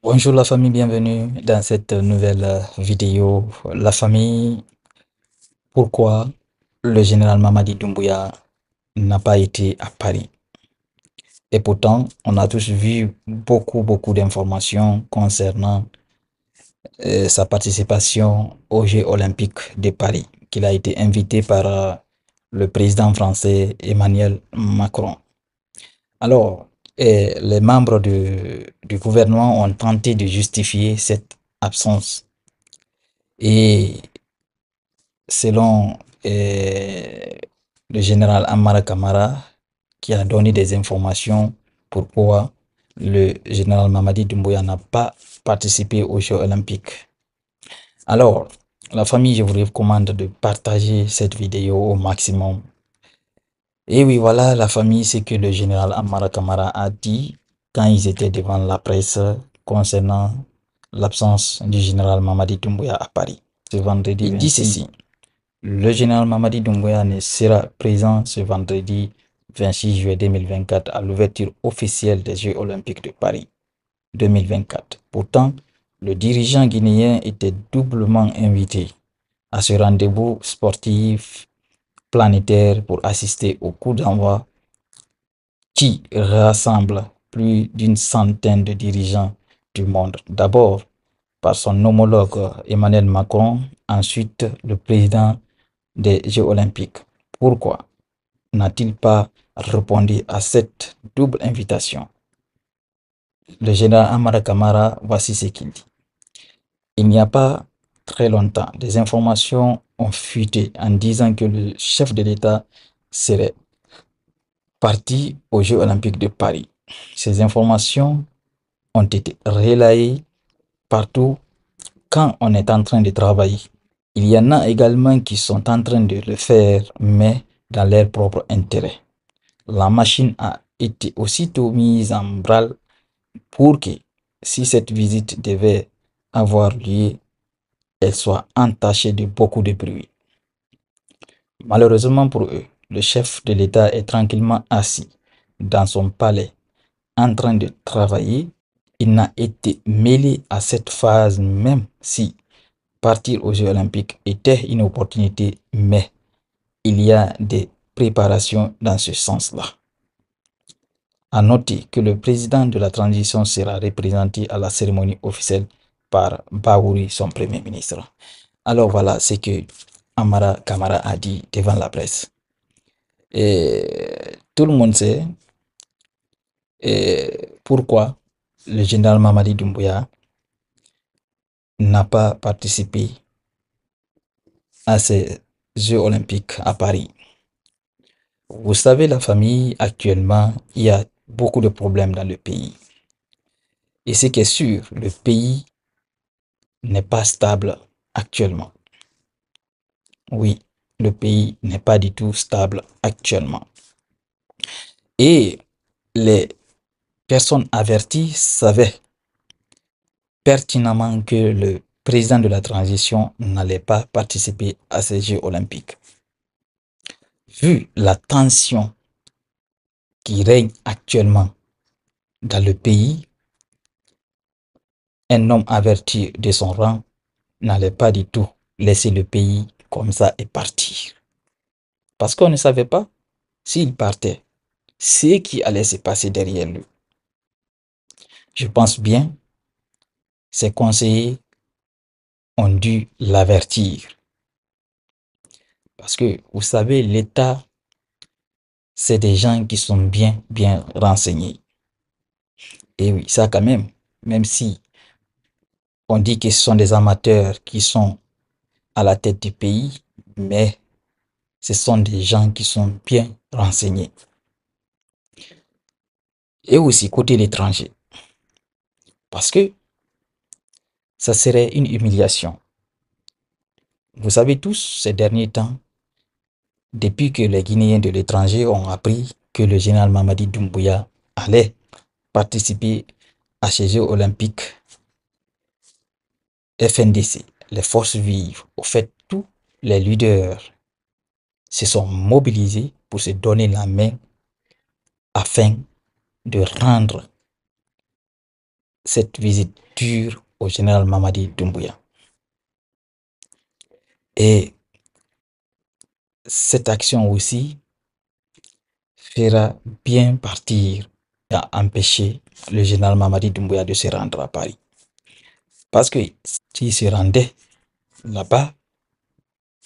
Bonjour la famille, bienvenue dans cette nouvelle euh, vidéo. La famille, pourquoi le général Mamadi Doumbouya n'a pas été à Paris Et pourtant, on a tous vu beaucoup, beaucoup d'informations concernant euh, sa participation aux Jeux olympiques de Paris, qu'il a été invité par euh, le président français Emmanuel Macron. Alors, et les membres du, gouvernement ont tenté de justifier cette absence. Et selon euh, le général Amara Kamara, qui a donné des informations pourquoi le général Mamadi Doumbouya n'a pas participé aux Jeux olympiques. Alors, la famille, je vous recommande de partager cette vidéo au maximum et oui, voilà, la famille, c'est que le général Amara Kamara a dit quand ils étaient devant la presse concernant l'absence du général Mamadi Doumbouya à Paris. Ce vendredi, il dit ceci. Le général Mamadi Doumbouya ne sera présent ce vendredi 26 juillet 2024 à l'ouverture officielle des Jeux olympiques de Paris 2024. Pourtant, le dirigeant guinéen était doublement invité à ce rendez-vous sportif planétaire pour assister au coup d'envoi qui rassemble plus d'une centaine de dirigeants du monde. D'abord par son homologue Emmanuel Macron, ensuite le président des Jeux olympiques. Pourquoi n'a-t-il pas répondu à cette double invitation Le général Amara Kamara, voici ce qu'il dit. Il n'y a pas très longtemps, des informations ont fuité en disant que le chef de l'État serait parti aux Jeux olympiques de Paris. Ces informations ont été relayées partout quand on est en train de travailler. Il y en a également qui sont en train de le faire, mais dans leur propre intérêt. La machine a été aussitôt mise en branle pour que, si cette visite devait avoir lieu, elle soit entachée de beaucoup de bruit. Malheureusement pour eux, le chef de l'État est tranquillement assis dans son palais en train de travailler. Il n'a été mêlé à cette phase même si partir aux Jeux olympiques était une opportunité, mais il y a des préparations dans ce sens-là. À noter que le président de la transition sera représenté à la cérémonie officielle par Baouri, son premier ministre. Alors voilà ce que Amara Kamara a dit devant la presse. Et tout le monde sait pourquoi le général Mamadi Doumbouya n'a pas participé à ces Jeux olympiques à Paris. Vous savez, la famille, actuellement, il y a beaucoup de problèmes dans le pays. Et ce qui est sûr, le pays n'est pas stable actuellement. Oui, le pays n'est pas du tout stable actuellement. Et les personnes averties savaient pertinemment que le président de la transition n'allait pas participer à ces Jeux olympiques. Vu la tension qui règne actuellement dans le pays, un homme averti de son rang n'allait pas du tout laisser le pays comme ça et partir. Parce qu'on ne savait pas s'il partait, ce qui allait se passer derrière lui. Je pense bien, ses conseillers ont dû l'avertir. Parce que, vous savez, l'État, c'est des gens qui sont bien, bien renseignés. Et oui, ça quand même, même si on dit que ce sont des amateurs qui sont à la tête du pays, mais ce sont des gens qui sont bien renseignés. Et aussi côté l'étranger. Parce que ça serait une humiliation. Vous savez tous, ces derniers temps, depuis que les Guinéens de l'étranger ont appris que le général Mamadi Doumbouya allait participer à ces Jeux olympiques FNDC, les forces vives, au fait, tous les leaders se sont mobilisés pour se donner la main afin de rendre cette visite dure au général Mamadi Doumbouya. Et cette action aussi fera bien partir à empêcher le général Mamadi Doumbouya de se rendre à Paris. Parce que se rendait là-bas,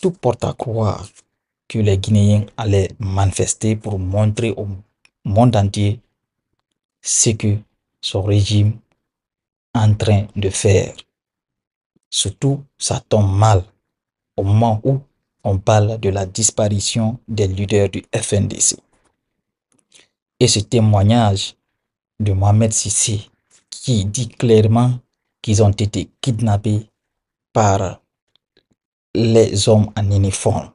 tout porte à croire que les Guinéens allaient manifester pour montrer au monde entier ce que son régime est en train de faire. Surtout, ça tombe mal au moment où on parle de la disparition des leaders du FNDC. Et ce témoignage de Mohamed Sissi qui dit clairement qu'ils ont été kidnappés par les hommes en uniforme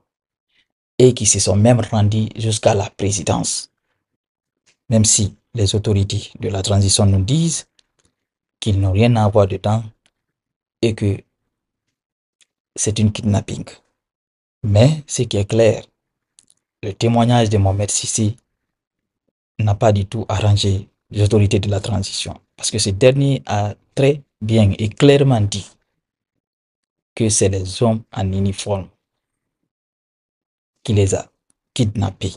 et qui se sont même rendus jusqu'à la présidence. Même si les autorités de la transition nous disent qu'ils n'ont rien à voir dedans et que c'est une kidnapping. Mais ce qui est clair, le témoignage de Mohamed Sissi n'a pas du tout arrangé les autorités de la transition parce que ce dernier a très bien et clairement dit que c'est les hommes en uniforme qui les a kidnappés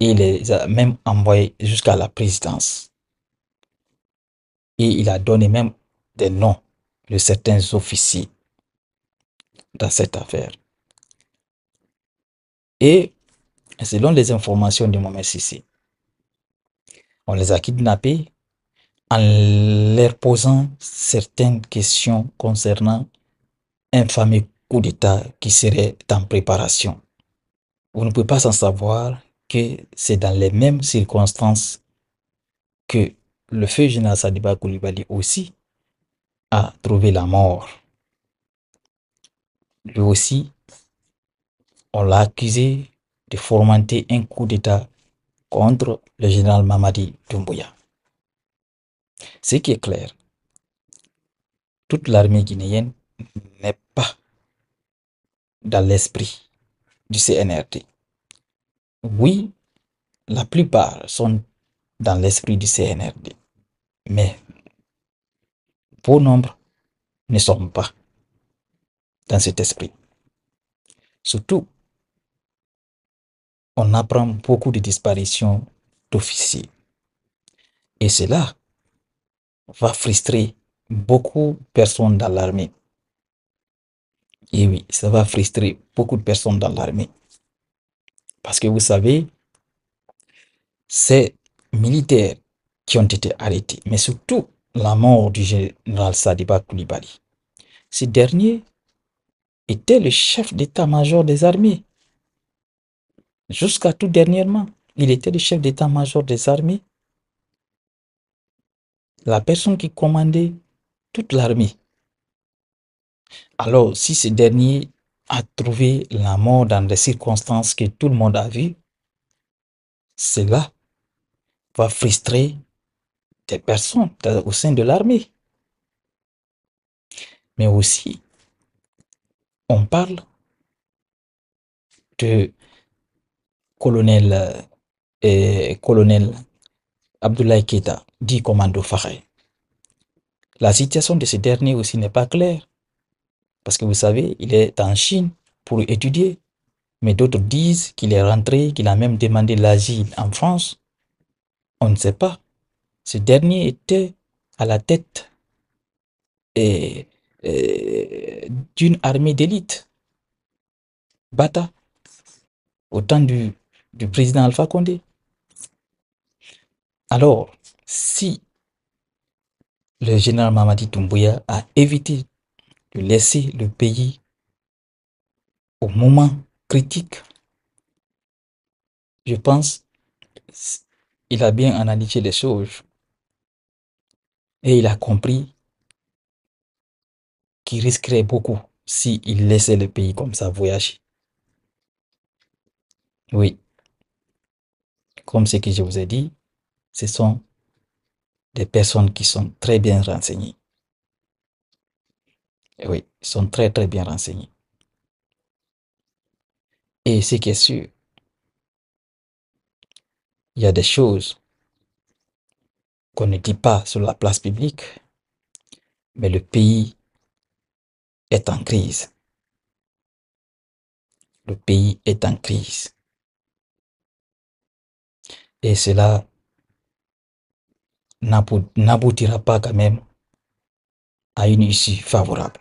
et les a même envoyés jusqu'à la présidence. Et il a donné même des noms de certains officiers dans cette affaire. Et selon les informations de Mohamed on les a kidnappés en leur posant certaines questions concernant un fameux coup d'État qui serait en préparation. Vous ne pouvez pas sans savoir que c'est dans les mêmes circonstances que le feu général Sadiba Koulibaly aussi a trouvé la mort. Lui aussi, on l'a accusé de fomenter un coup d'État contre le général Mamadi Doumbouya. Ce qui est clair, toute l'armée guinéenne n'est pas dans l'esprit du CNRD. Oui, la plupart sont dans l'esprit du CNRD, mais bon nombre ne sont pas dans cet esprit. Surtout, on apprend beaucoup de disparitions d'officiers. Et cela va frustrer beaucoup de personnes dans l'armée. Et oui, ça va frustrer beaucoup de personnes dans l'armée. Parce que vous savez, ces militaires qui ont été arrêtés, mais surtout la mort du général Sadiba Koulibaly. Ce dernier était le chef d'état-major des armées. Jusqu'à tout dernièrement, il était le chef d'état-major des armées la personne qui commandait toute l'armée. Alors, si ce dernier a trouvé la mort dans des circonstances que tout le monde a vues, cela va frustrer des personnes au sein de l'armée. Mais aussi, on parle de colonel, et euh, colonel Abdoulaye Keita, dit Commando Faré. La situation de ce dernier aussi n'est pas claire, parce que vous savez, il est en Chine pour étudier, mais d'autres disent qu'il est rentré, qu'il a même demandé l'asile en France. On ne sait pas. Ce dernier était à la tête d'une armée d'élite, Bata, au temps du président Alpha Condé. Alors, si le général Mamadi Doumbouya a évité de laisser le pays au moment critique, je pense qu'il a bien analysé les choses et il a compris qu'il risquerait beaucoup s'il il laissait le pays comme ça voyager. Oui, comme ce que je vous ai dit, ce sont des personnes qui sont très bien renseignées. Eh oui, sont très très bien renseignées. Et ce qui est sûr, il y a des choses qu'on ne dit pas sur la place publique, mais le pays est en crise. Le pays est en crise. Et cela n'aboutira pas quand même à une issue favorable.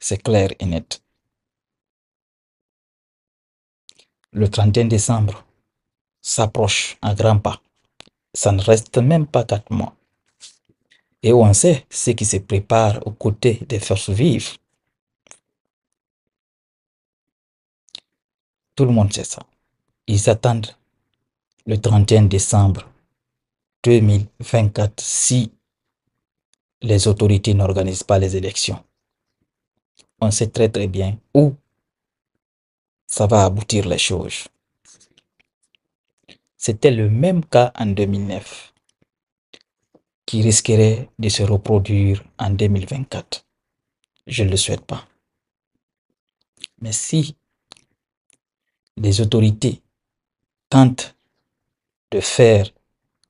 C'est clair et net. Le 31 décembre s'approche à grands pas. Ça ne reste même pas quatre mois. Et on sait ce qui se prépare aux côtés des forces vives. Tout le monde sait ça. Ils attendent le 31 décembre 2024 si les autorités n'organisent pas les élections. On sait très très bien où ça va aboutir les choses. C'était le même cas en 2009 qui risquerait de se reproduire en 2024. Je ne le souhaite pas. Mais si les autorités tentent de faire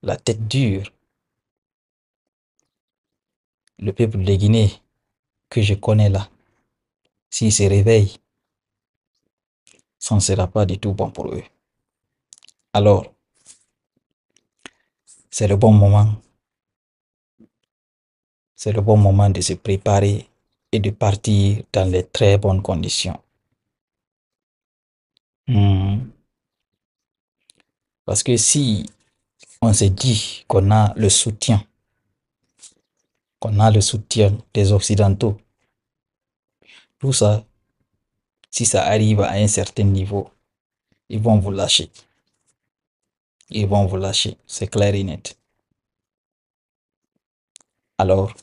la tête dure. Le peuple de Guinée que je connais là, s'il se réveille, ça ne sera pas du tout bon pour eux. Alors, c'est le bon moment. C'est le bon moment de se préparer et de partir dans les très bonnes conditions. Hmm. Parce que si on s'est dit qu'on a le soutien, qu'on a le soutien des Occidentaux. Tout ça, si ça arrive à un certain niveau, ils vont vous lâcher. Ils vont vous lâcher, c'est clair et net. Alors,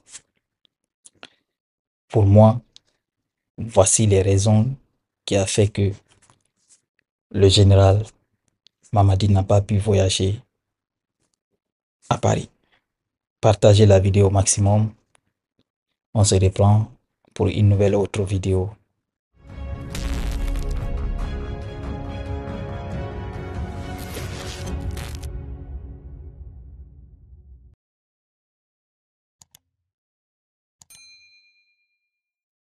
pour moi, voici les raisons qui a fait que le général Mamadi n'a pas pu voyager à Paris. Partagez la vidéo au maximum. On se reprend pour une nouvelle autre vidéo.